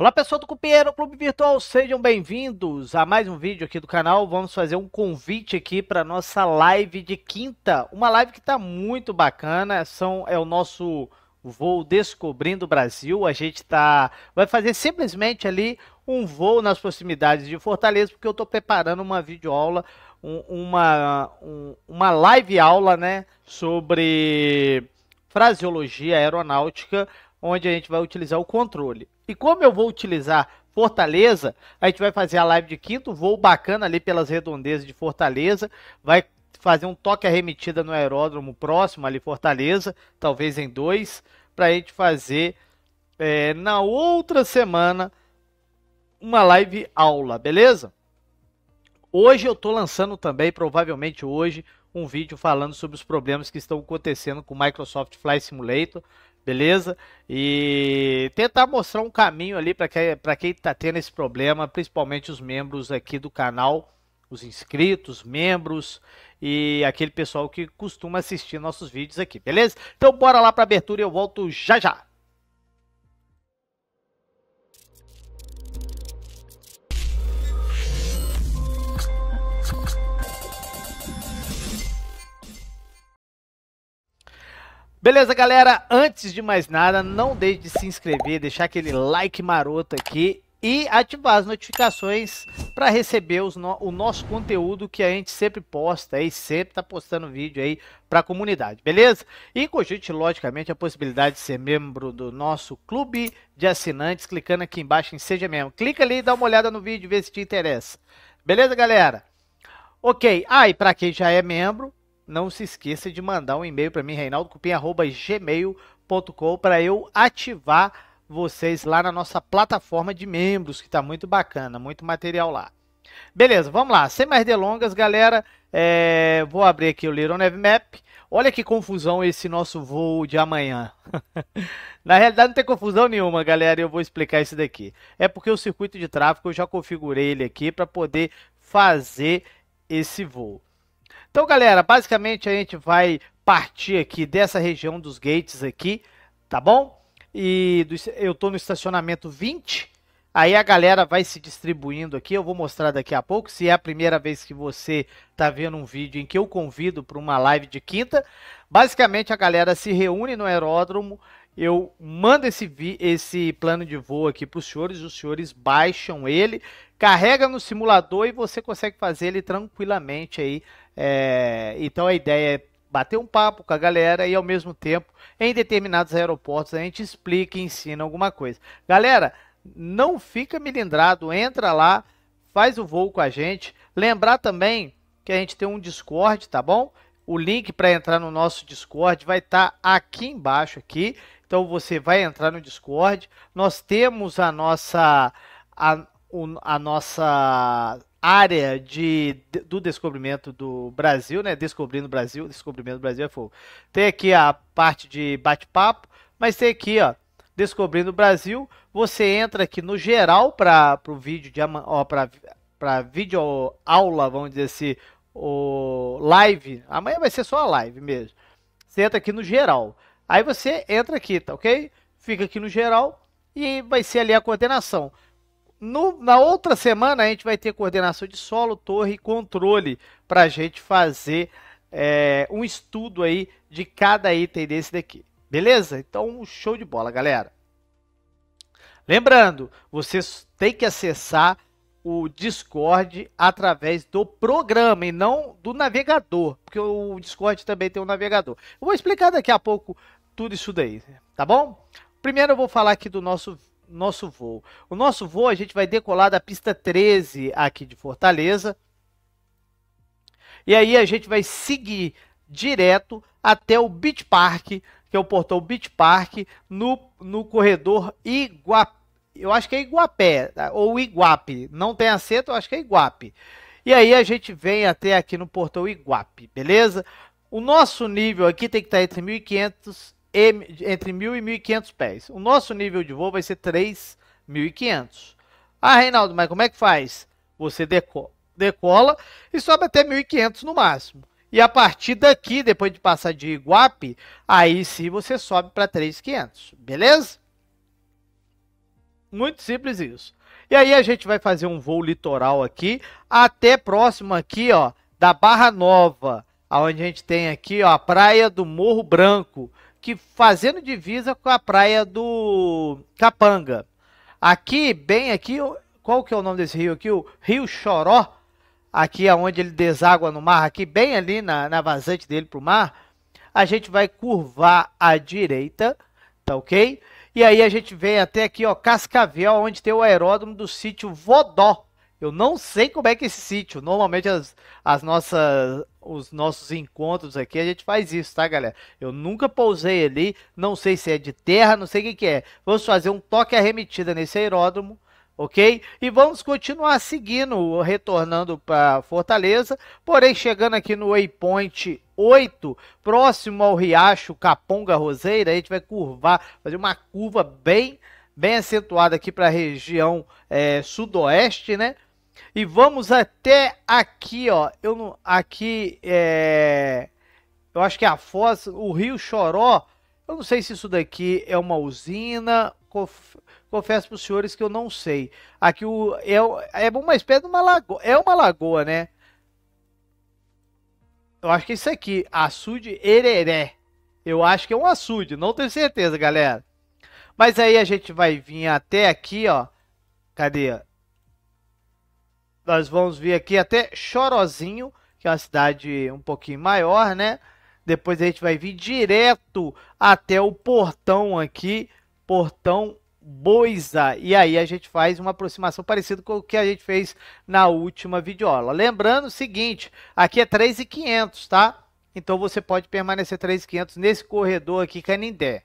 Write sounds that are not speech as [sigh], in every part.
Olá pessoal do Cupieiro Clube Virtual, sejam bem-vindos a mais um vídeo aqui do canal. Vamos fazer um convite aqui para nossa live de quinta, uma live que está muito bacana. São é o nosso voo descobrindo o Brasil. A gente tá vai fazer simplesmente ali um voo nas proximidades de Fortaleza, porque eu estou preparando uma videoaula, um, uma um, uma live aula, né, sobre fraseologia aeronáutica onde a gente vai utilizar o controle. E como eu vou utilizar Fortaleza, a gente vai fazer a live de quinto voo bacana ali pelas redondezas de Fortaleza, vai fazer um toque arremetida no aeródromo próximo ali Fortaleza, talvez em dois, para a gente fazer é, na outra semana uma live aula, beleza? Hoje eu estou lançando também, provavelmente hoje, um vídeo falando sobre os problemas que estão acontecendo com o Microsoft Flight Simulator beleza? E tentar mostrar um caminho ali para quem, pra quem tá tendo esse problema, principalmente os membros aqui do canal, os inscritos, membros e aquele pessoal que costuma assistir nossos vídeos aqui, beleza? Então bora lá para abertura e eu volto já já. Beleza, galera? Antes de mais nada, não deixe de se inscrever, deixar aquele like maroto aqui e ativar as notificações para receber no... o nosso conteúdo que a gente sempre posta aí, sempre tá postando vídeo aí para a comunidade, beleza? E cogite, logicamente, a possibilidade de ser membro do nosso clube de assinantes, clicando aqui embaixo em Seja Membro. Clica ali e dá uma olhada no vídeo, vê se te interessa. Beleza, galera? Ok, aí ah, para quem já é membro, não se esqueça de mandar um e-mail para mim, reinaldocupim.gmail.com, para eu ativar vocês lá na nossa plataforma de membros, que está muito bacana, muito material lá. Beleza, vamos lá. Sem mais delongas, galera, é... vou abrir aqui o Little Map. Olha que confusão esse nosso voo de amanhã. [laughs] Na realidade, não tem confusão nenhuma, galera, eu vou explicar isso daqui. É porque o circuito de tráfego, eu já configurei ele aqui para poder fazer esse voo. Então, galera, basicamente a gente vai partir aqui dessa região dos gates aqui, tá bom? E do, eu tô no estacionamento 20, aí a galera vai se distribuindo aqui, eu vou mostrar daqui a pouco, se é a primeira vez que você tá vendo um vídeo em que eu convido para uma live de quinta, basicamente a galera se reúne no aeródromo, eu mando esse, esse plano de voo aqui para os senhores, os senhores baixam ele, carrega no simulador e você consegue fazer ele tranquilamente aí é, então a ideia é bater um papo com a galera e ao mesmo tempo, em determinados aeroportos, a gente explica e ensina alguma coisa. Galera, não fica melindrado, entra lá, faz o voo com a gente. Lembrar também que a gente tem um Discord, tá bom? O link para entrar no nosso Discord vai estar tá aqui embaixo aqui. Então você vai entrar no Discord. Nós temos a nossa a, a nossa área de, do descobrimento do Brasil, né? Descobrindo o Brasil, descobrimento do Brasil é fogo. Tem aqui a parte de bate-papo, mas tem aqui, ó, descobrindo o Brasil. Você entra aqui no geral para o vídeo de ó, para para vídeo aula, vamos dizer assim, o live. Amanhã vai ser só a live mesmo. Você entra aqui no geral. Aí você entra aqui, tá ok? Fica aqui no geral e vai ser ali a coordenação. No, na outra semana a gente vai ter coordenação de solo, torre e controle para a gente fazer é, um estudo aí de cada item desse daqui. Beleza? Então, show de bola, galera. Lembrando, você tem que acessar o Discord através do programa e não do navegador, porque o Discord também tem um navegador. Eu vou explicar daqui a pouco tudo isso daí, tá bom? Primeiro eu vou falar aqui do nosso nosso voo. O nosso voo a gente vai decolar da pista 13 aqui de Fortaleza. E aí a gente vai seguir direto até o Beach Park, que é o portão Beach Park, no, no corredor Iguape. Eu acho que é Iguapé, tá? ou Iguape. Não tem acento, eu acho que é Iguape. E aí a gente vem até aqui no portão Iguape, beleza? O nosso nível aqui tem que estar entre 1.500 entre 1.000 e 1.500 pés. O nosso nível de voo vai ser 3.500. Ah, Reinaldo, mas como é que faz? Você deco decola e sobe até 1.500 no máximo. E a partir daqui, depois de passar de Iguape, aí sim você sobe para 3.500, beleza? Muito simples isso. E aí a gente vai fazer um voo litoral aqui, até próximo aqui, ó, da Barra Nova, onde a gente tem aqui, ó, a Praia do Morro Branco que fazendo divisa com a praia do Capanga. Aqui, bem aqui, qual que é o nome desse rio aqui? O Rio Choró, aqui aonde é onde ele deságua no mar, aqui bem ali na, na vazante dele para o mar, a gente vai curvar à direita, tá ok? E aí a gente vem até aqui, ó, Cascavel, onde tem o aeródromo do sítio Vodó, eu não sei como é que é esse sítio. Normalmente as, as nossas, os nossos encontros aqui a gente faz isso, tá, galera? Eu nunca pousei ali, não sei se é de terra, não sei o que, que é. Vamos fazer um toque arremetida nesse aeródromo, ok? E vamos continuar seguindo, retornando para Fortaleza, porém chegando aqui no waypoint 8, próximo ao riacho Caponga Roseira, a gente vai curvar, fazer uma curva bem bem acentuada aqui para a região é, sudoeste, né? E vamos até aqui, ó. Eu não, aqui é, eu acho que é a Foz, o Rio Choró. Eu não sei se isso daqui é uma usina. Conf, confesso para os senhores que eu não sei. Aqui o é, é uma espécie de uma lagoa, é uma lagoa, né? Eu acho que é isso aqui, açude Hereré. Eu acho que é um açude, não tenho certeza, galera. Mas aí a gente vai vir até aqui, ó. Cadê? Nós vamos vir aqui até Chorozinho, que é uma cidade um pouquinho maior, né? Depois a gente vai vir direto até o portão aqui, portão Boisa. E aí a gente faz uma aproximação parecida com o que a gente fez na última videoaula. Lembrando o seguinte, aqui é 3,500, tá? Então você pode permanecer 3,500 nesse corredor aqui Canindé.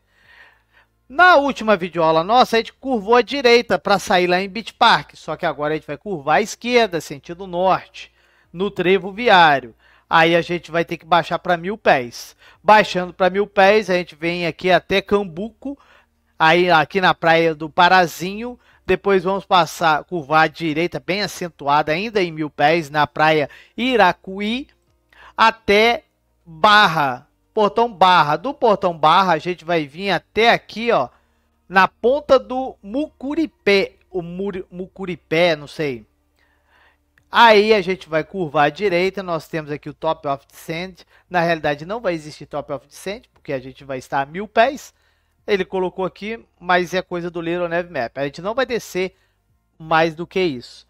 Na última videoaula nossa, a gente curvou à direita para sair lá em Beach Park, só que agora a gente vai curvar à esquerda, sentido norte, no trevo viário. Aí a gente vai ter que baixar para mil pés. Baixando para mil pés, a gente vem aqui até Cambuco, aí aqui na praia do Parazinho, depois vamos passar, curvar à direita, bem acentuada, ainda em mil pés, na praia Iracuí, até Barra portão barra. Do portão barra, a gente vai vir até aqui, ó, na ponta do Mucuripé, o Muri, Mucuripé, não sei. Aí a gente vai curvar à direita, nós temos aqui o Top of Descent. Na realidade não vai existir Top of Descent, porque a gente vai estar a mil pés. Ele colocou aqui, mas é coisa do Little Neve Map. A gente não vai descer mais do que isso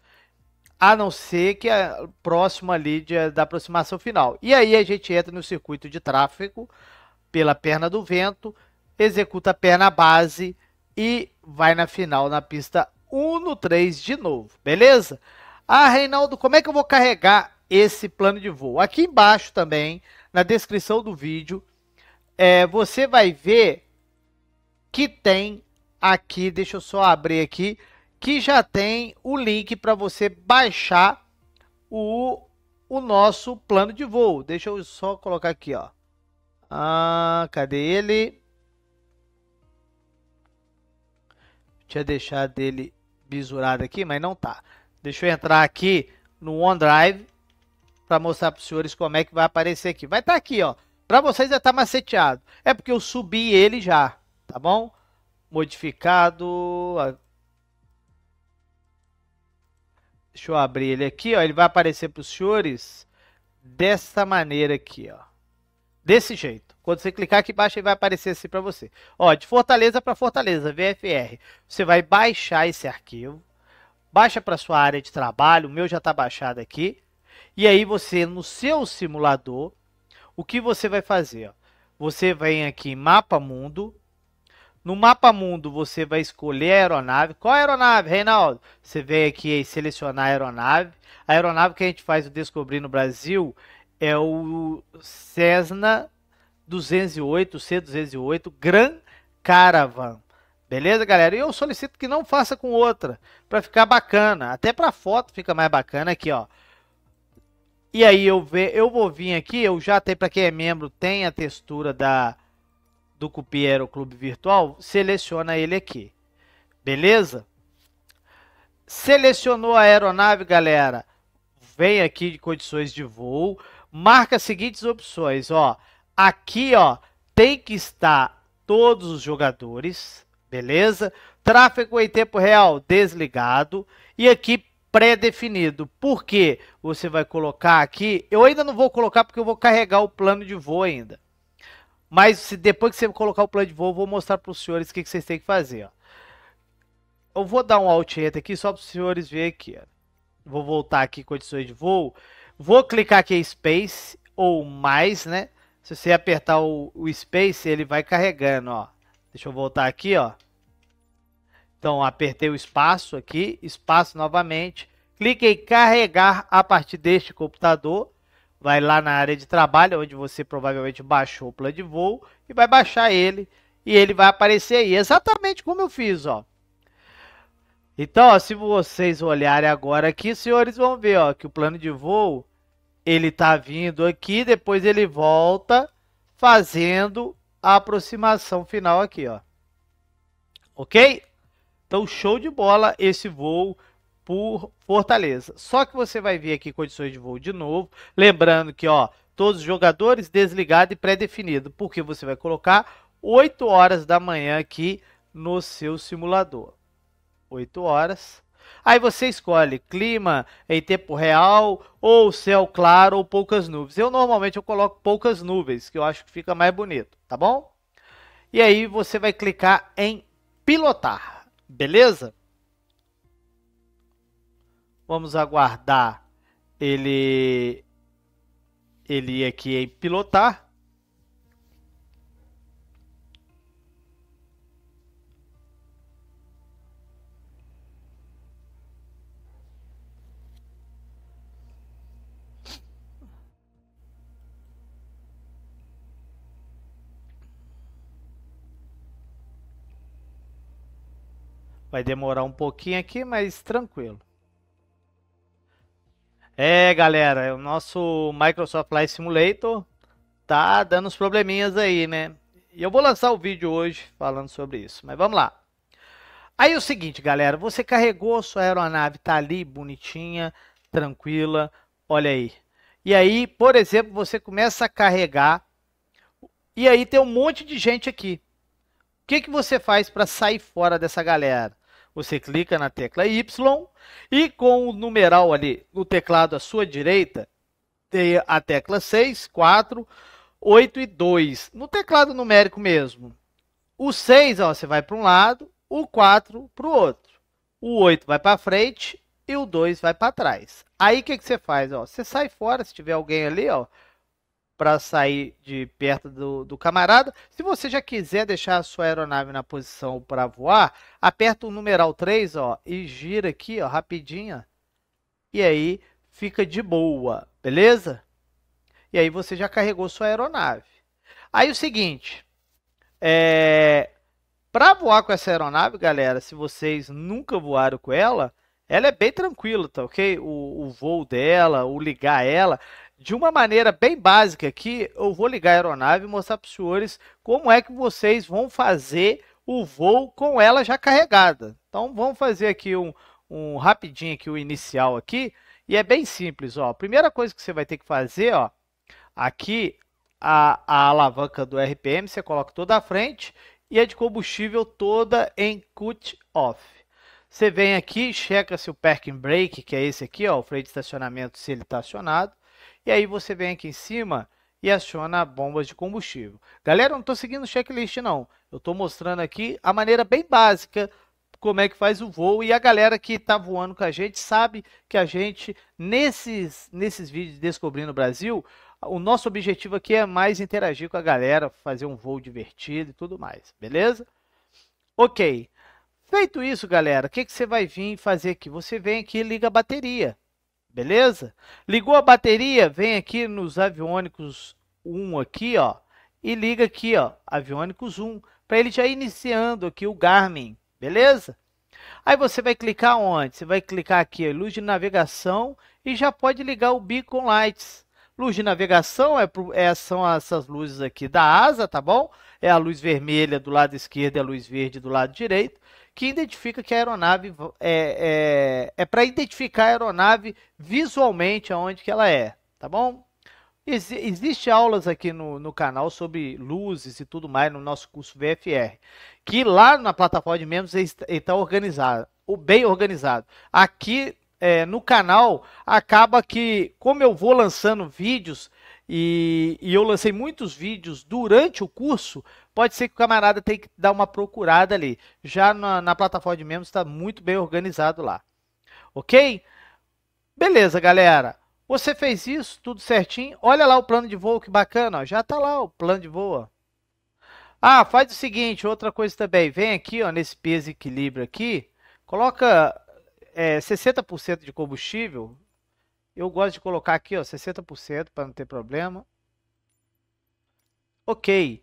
a não ser que a próxima ali de, da aproximação final. E aí a gente entra no circuito de tráfego pela perna do vento, executa a perna base e vai na final na pista 1 no 3 de novo, beleza? Ah, Reinaldo, como é que eu vou carregar esse plano de voo? Aqui embaixo também, na descrição do vídeo, é, você vai ver que tem aqui, deixa eu só abrir aqui, que já tem o link para você baixar o, o nosso plano de voo. Deixa eu só colocar aqui, ó. Ah, cadê ele? Tinha deixado ele bisurado aqui, mas não tá. Deixa eu entrar aqui no OneDrive para mostrar para os senhores como é que vai aparecer aqui. Vai estar tá aqui, ó. Para vocês já tá maceteado. É porque eu subi ele já, tá bom? Modificado, Deixa eu abrir ele aqui, ó. Ele vai aparecer para os senhores dessa maneira aqui, ó. Desse jeito. Quando você clicar aqui embaixo, ele vai aparecer assim para você. Ó, de Fortaleza para Fortaleza, VFR. Você vai baixar esse arquivo. Baixa para sua área de trabalho. O meu já está baixado aqui. E aí você, no seu simulador, o que você vai fazer? Ó? Você vem aqui em Mapa Mundo. No mapa mundo, você vai escolher a aeronave. Qual a aeronave, Reinaldo? Você vem aqui e selecionar a aeronave. A aeronave que a gente faz o Descobrir no Brasil é o Cessna 208, C208 Gran Caravan. Beleza, galera? E eu solicito que não faça com outra, para ficar bacana. Até para foto fica mais bacana aqui, ó. E aí eu, ve eu vou vir aqui, eu já tenho, para quem é membro, tem a textura da do Cupi Aeroclube Virtual, seleciona ele aqui. Beleza? Selecionou a aeronave, galera. Vem aqui de condições de voo. Marca as seguintes opções, ó. Aqui, ó, tem que estar todos os jogadores, beleza? Tráfego em tempo real desligado. E aqui pré-definido. Por quê? Você vai colocar aqui. Eu ainda não vou colocar porque eu vou carregar o plano de voo ainda. Mas se, depois que você colocar o plano de voo, eu vou mostrar para os senhores o que, que, vocês têm que fazer. Ó. Eu vou dar um alt enter aqui só para os senhores verem aqui. Ó. Vou voltar aqui em condições de voo. Vou clicar aqui em space ou mais, né? Se você apertar o, o space, ele vai carregando, ó. Deixa eu voltar aqui, ó. Então, apertei o espaço aqui, espaço novamente. Clique em carregar a partir deste computador vai lá na área de trabalho, onde você provavelmente baixou o plano de voo, e vai baixar ele, e ele vai aparecer aí, exatamente como eu fiz, ó. Então, ó, se vocês olharem agora aqui, senhores, vão ver, ó, que o plano de voo, ele tá vindo aqui, depois ele volta fazendo a aproximação final aqui, ó. Ok? Então, show de bola esse voo por Fortaleza. Só que você vai ver aqui condições de voo de novo. Lembrando que, ó, todos os jogadores desligado e pré-definido, porque você vai colocar 8 horas da manhã aqui no seu simulador. 8 horas. Aí você escolhe clima em tempo real, ou céu claro, ou poucas nuvens. Eu normalmente eu coloco poucas nuvens, que eu acho que fica mais bonito, tá bom? E aí você vai clicar em pilotar, beleza? Vamos aguardar ele ele aqui em pilotar. Vai demorar um pouquinho aqui, mas tranquilo. É, galera, o nosso Microsoft Flight Simulator tá dando uns probleminhas aí, né? E eu vou lançar o vídeo hoje falando sobre isso, mas vamos lá. Aí é o seguinte, galera, você carregou sua aeronave, tá ali bonitinha, tranquila, olha aí. E aí, por exemplo, você começa a carregar e aí tem um monte de gente aqui. O que, que você faz para sair fora dessa galera? Você clica na tecla Y e com o numeral ali no teclado à sua direita, tem a tecla 6, 4, 8 e 2. No teclado numérico mesmo. O 6 ó, você vai para um lado, o 4 para o outro. O 8 vai para frente e o 2 vai para trás. Aí o que, que você faz? Ó? Você sai fora, se tiver alguém ali, ó, para sair de perto do, do, camarada. Se você já quiser deixar a sua aeronave na posição para voar, aperta o numeral 3 ó, e gira aqui ó, rapidinho. E aí fica de boa, beleza? E aí você já carregou sua aeronave. Aí o seguinte, é... para voar com essa aeronave, galera, se vocês nunca voaram com ela, ela é bem tranquila, tá ok? O, o voo dela, o ligar ela de uma maneira bem básica aqui, eu vou ligar a aeronave e mostrar para os senhores como é que vocês vão fazer o voo com ela já carregada. Então vamos fazer aqui um, um rapidinho aqui o inicial aqui e é bem simples, ó. A primeira coisa que você vai ter que fazer, ó, aqui a, a alavanca do RPM você coloca toda à frente e a é de combustível toda em cut off. Você vem aqui, checa se o parking brake, que é esse aqui, ó, o freio de estacionamento, se ele está acionado. E aí você vem aqui em cima e aciona bombas de combustível. Galera, eu não estou seguindo o checklist não. Eu estou mostrando aqui a maneira bem básica como é que faz o voo e a galera que está voando com a gente sabe que a gente nesses nesses vídeos descobrindo o Brasil, o nosso objetivo aqui é mais interagir com a galera, fazer um voo divertido e tudo mais, beleza? OK. Feito isso, galera, o que, que você vai vir fazer aqui? Você vem aqui e liga a bateria. Beleza? Ligou a bateria, vem aqui nos aviônicos 1 aqui, ó, e liga aqui, ó, aviônicos 1, para ele já iniciando aqui o Garmin, beleza? Aí você vai clicar onde? Você vai clicar aqui, ó, luz de navegação, e já pode ligar o Beacon Lights. Luz de navegação é, é, são essas luzes aqui da asa, tá bom? É a luz vermelha do lado esquerdo e a luz verde do lado direito que identifica que a aeronave é, é, é para identificar a aeronave visualmente aonde que ela é, tá bom? Ex existe aulas aqui no, no canal sobre luzes e tudo mais no nosso curso VFR, que lá na plataforma de membros está organizado, bem organizado. Aqui é, no canal acaba que, como eu vou lançando vídeos, e, e, eu lancei muitos vídeos durante o curso. Pode ser que o camarada tenha que dar uma procurada ali. Já na, na plataforma de membros está muito bem organizado lá. Ok? Beleza, galera. Você fez isso, tudo certinho. Olha lá o plano de voo, que bacana. Ó. Já está lá o plano de voo. Ah, faz o seguinte, outra coisa também. Vem aqui, ó, nesse peso equilíbrio aqui. Coloca é, 60% de combustível eu gosto de colocar aqui, ó, 60% para não ter problema. Ok.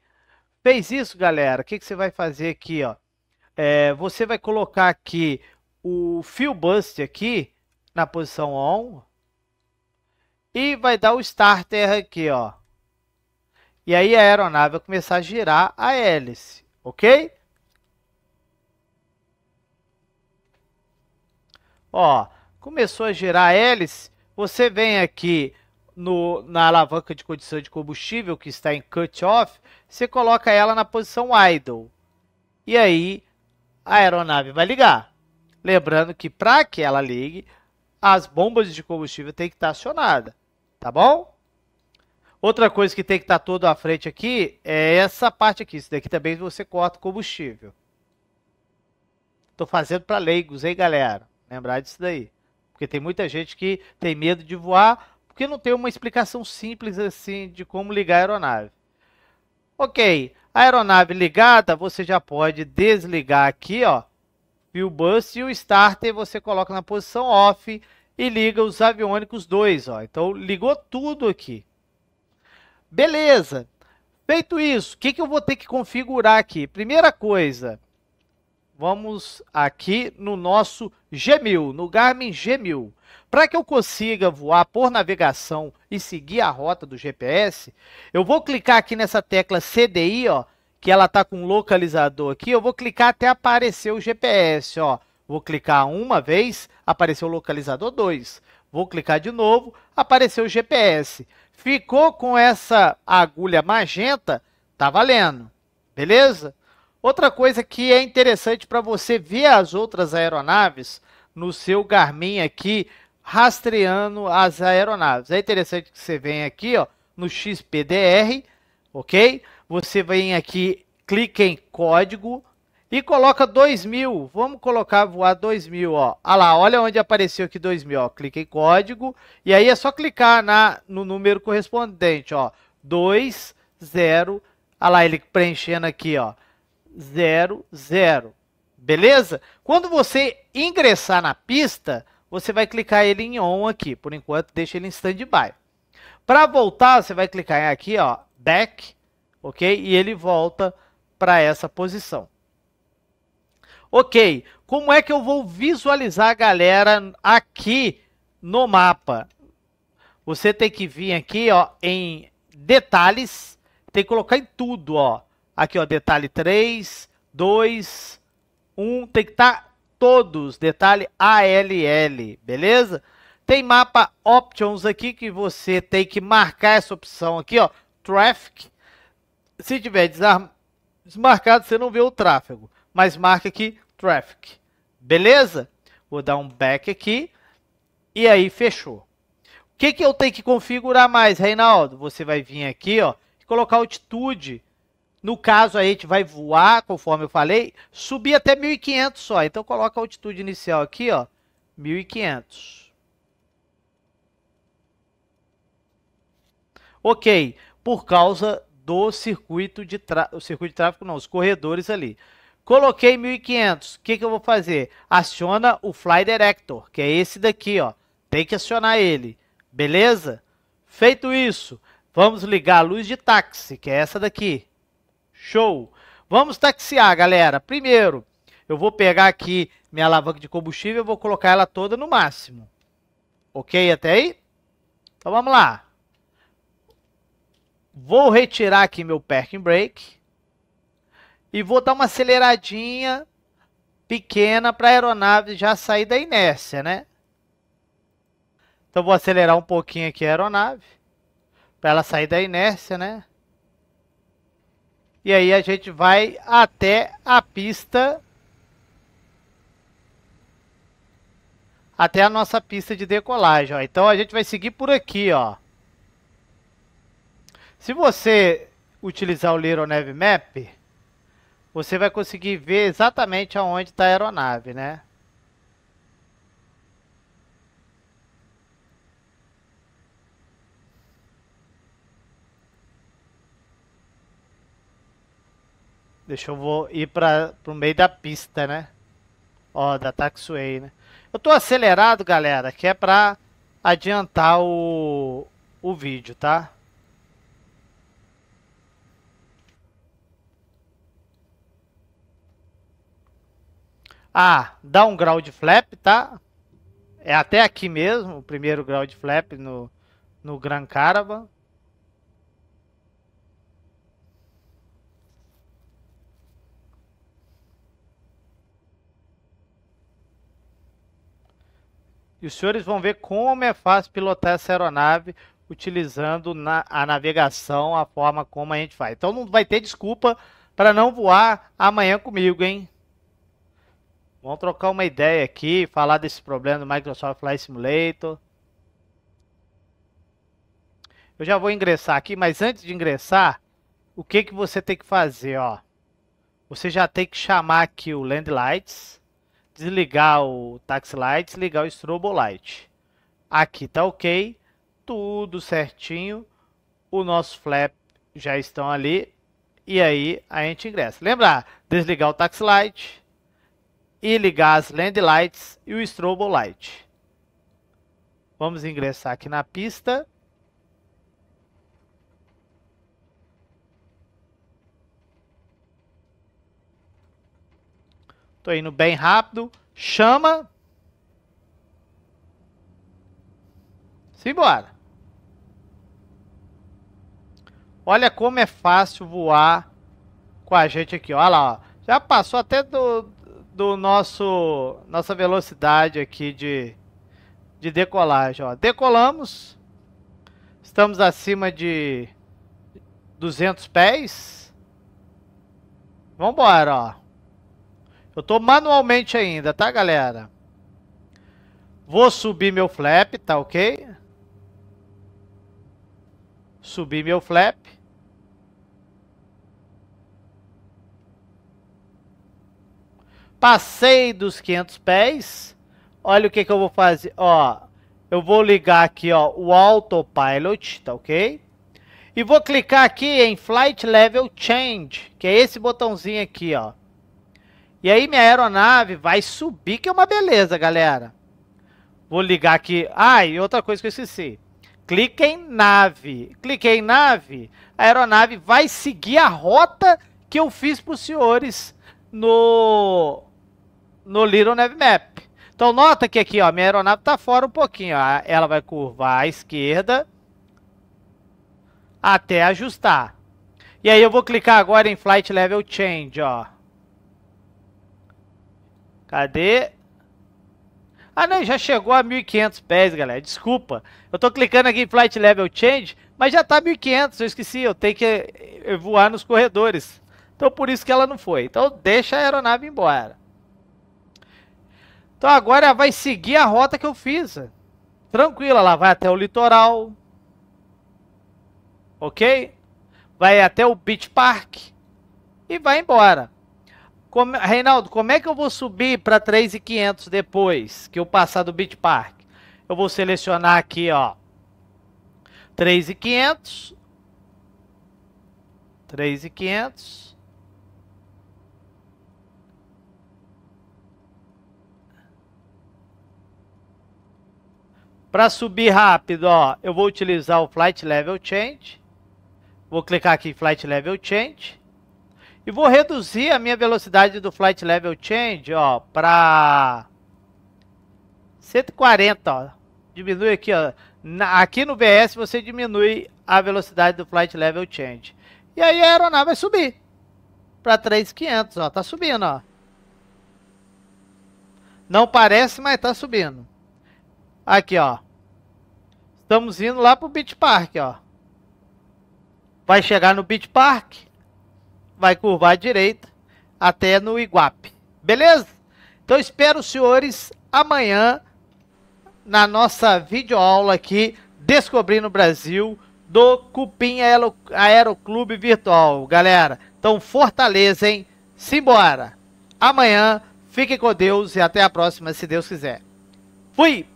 Fez isso, galera. O que, que você vai fazer aqui, ó? É, você vai colocar aqui o fio Bust aqui na posição ON e vai dar o Starter aqui, ó. E aí a aeronave vai começar a girar a hélice, ok? Ó, começou a girar a hélice. Você vem aqui no, na alavanca de condição de combustível, que está em cut-off, você coloca ela na posição idle. E aí a aeronave vai ligar. Lembrando que para que ela ligue, as bombas de combustível tem que estar tá acionada, tá bom? Outra coisa que tem que estar tá todo à frente aqui é essa parte aqui. Isso daqui também você corta o combustível. Estou fazendo para leigos, hein, galera? Lembrar disso daí. Porque tem muita gente que tem medo de voar porque não tem uma explicação simples assim de como ligar a aeronave. Ok, a aeronave ligada, você já pode desligar aqui, ó, o bus e o starter você coloca na posição off e liga os aviônicos dois, ó. Então ligou tudo aqui. Beleza. Feito isso, o que, que eu vou ter que configurar aqui? Primeira coisa, vamos aqui no nosso G1000, no Garmin G1000. Para que eu consiga voar por navegação e seguir a rota do GPS, eu vou clicar aqui nessa tecla CDI, ó, que ela tá com localizador aqui, eu vou clicar até aparecer o GPS, ó. Vou clicar uma vez, apareceu o localizador 2. Vou clicar de novo, apareceu o GPS. Ficou com essa agulha magenta, tá valendo. Beleza? Outra coisa que é interessante para você ver as outras aeronaves no seu Garmin aqui, rastreando as aeronaves. É interessante que você venha aqui ó, no XPDR, ok? Você vem aqui, clica em código e coloca 2000. Vamos colocar voar 2000, ó. Ah lá, olha onde apareceu aqui 2000, ó. Clica em código e aí é só clicar na, no número correspondente, ó. 20, ah lá, ele preenchendo aqui, ó. 0, 0. Beleza? Quando você ingressar na pista, você vai clicar ele em on aqui. Por enquanto, deixa ele em standby. Para voltar, você vai clicar aqui, ó, back, ok? E ele volta para essa posição. Ok, como é que eu vou visualizar a galera aqui no mapa? Você tem que vir aqui, ó, em detalhes, tem que colocar em tudo, ó. Aqui, ó, detalhe 3, 2, 1. Tem que estar tá todos, detalhe ALL, beleza? Tem mapa options aqui que você tem que marcar essa opção aqui, ó. Traffic. Se tiver desmarcado, você não vê o tráfego. Mas marca aqui traffic. Beleza? Vou dar um back aqui. E aí, fechou. O que, que eu tenho que configurar mais, Reinaldo? Você vai vir aqui, ó, e colocar altitude no caso, a gente vai voar, conforme eu falei, subir até 1.500 só. Então, coloca a altitude inicial aqui, ó, 1.500. Ok, por causa do circuito de, o circuito de tráfego, não, os corredores ali. Coloquei 1.500, o que, que eu vou fazer? Aciona o Fly Director, que é esse daqui, ó. Tem que acionar ele, beleza? Feito isso, vamos ligar a luz de táxi, que é essa daqui. Show! Vamos taxiar, galera. Primeiro, eu vou pegar aqui minha alavanca de combustível e vou colocar ela toda no máximo. Ok até aí? Então vamos lá. Vou retirar aqui meu parking brake. E vou dar uma aceleradinha pequena para a aeronave já sair da inércia, né? Então vou acelerar um pouquinho aqui a aeronave. Para ela sair da inércia, né? E aí a gente vai até a pista. Até a nossa pista de decolagem. Ó. Então a gente vai seguir por aqui. ó. Se você utilizar o Little Map, você vai conseguir ver exatamente aonde está a aeronave, né? Deixa eu vou ir para pro meio da pista, né? Ó, da taxway, né? Eu tô acelerado, galera, que é pra adiantar o, o vídeo, tá? Ah, dá um grau de flap, tá? É até aqui mesmo, o primeiro grau de flap no, no Gran Caravan. E os senhores vão ver como é fácil pilotar essa aeronave utilizando na, a navegação, a forma como a gente faz. Então não vai ter desculpa para não voar amanhã comigo, hein? Vamos trocar uma ideia aqui, falar desse problema do Microsoft Flight Simulator. Eu já vou ingressar aqui, mas antes de ingressar, o que, que você tem que fazer, ó? Você já tem que chamar aqui o Landlights desligar o taxi Light, desligar o Strobo Light. Aqui tá ok, tudo certinho, o nosso flap já estão ali e aí a gente ingressa. Lembrar, desligar o taxi Light e ligar as Land Lights e o Strobo Light. Vamos ingressar aqui na pista. Tô indo bem rápido. Chama. Simbora. Olha como é fácil voar com a gente aqui. Olha lá, ó. Já passou até do, do nosso nossa velocidade aqui de, de decolagem. Ó. Decolamos. Estamos acima de 200 pés. Vamos embora, ó. Eu tô manualmente ainda, tá, galera? Vou subir meu flap, tá ok? Subir meu flap. Passei dos 500 pés. Olha o que, que eu vou fazer, ó. Eu vou ligar aqui, ó, o Autopilot, tá ok? E vou clicar aqui em Flight Level Change, que é esse botãozinho aqui, ó. E aí minha aeronave vai subir, que é uma beleza, galera. Vou ligar aqui. Ah, e outra coisa que eu esqueci. Clique em nave. Cliquei em nave, a aeronave vai seguir a rota que eu fiz para os senhores no, no Little Nav Map. Então nota que aqui, ó, minha aeronave tá fora um pouquinho, ó. Ela vai curvar à esquerda até ajustar. E aí eu vou clicar agora em Flight Level Change, ó. Cadê? Ah, não, já chegou a 1.500 pés, galera. Desculpa. Eu tô clicando aqui em Flight Level Change, mas já tá 1.500. Eu esqueci, eu tenho que eh, voar nos corredores. Então, por isso que ela não foi. Então, deixa a aeronave embora. Então, agora ela vai seguir a rota que eu fiz. Tranquila, ela vai até o litoral. Ok? Vai até o Beach Park. E vai embora. Como, Reinaldo, como é que eu vou subir para 3,500 depois que eu passar do Beach Park? Eu vou selecionar aqui, ó. 3,500. 3,500. Para subir rápido, ó, eu vou utilizar o Flight Level Change. Vou clicar aqui em Flight Level Change. E vou reduzir a minha velocidade do Flight Level Change, ó, pra 140, ó. Diminui aqui, ó. Na, aqui no VS você diminui a velocidade do Flight Level Change. E aí a aeronave vai subir para 3.500, ó. Tá subindo, ó. Não parece, mas tá subindo. Aqui, ó. Estamos indo lá pro Beach Park, ó. Vai chegar no Beach Park vai curvar à direita até no Iguape. Beleza? Então espero os senhores amanhã na nossa videoaula aqui Descobrindo o Brasil do Cupim Aeroclube Virtual, galera. Então fortaleza, hein? Simbora! Amanhã, fiquem com Deus e até a próxima, se Deus quiser. Fui!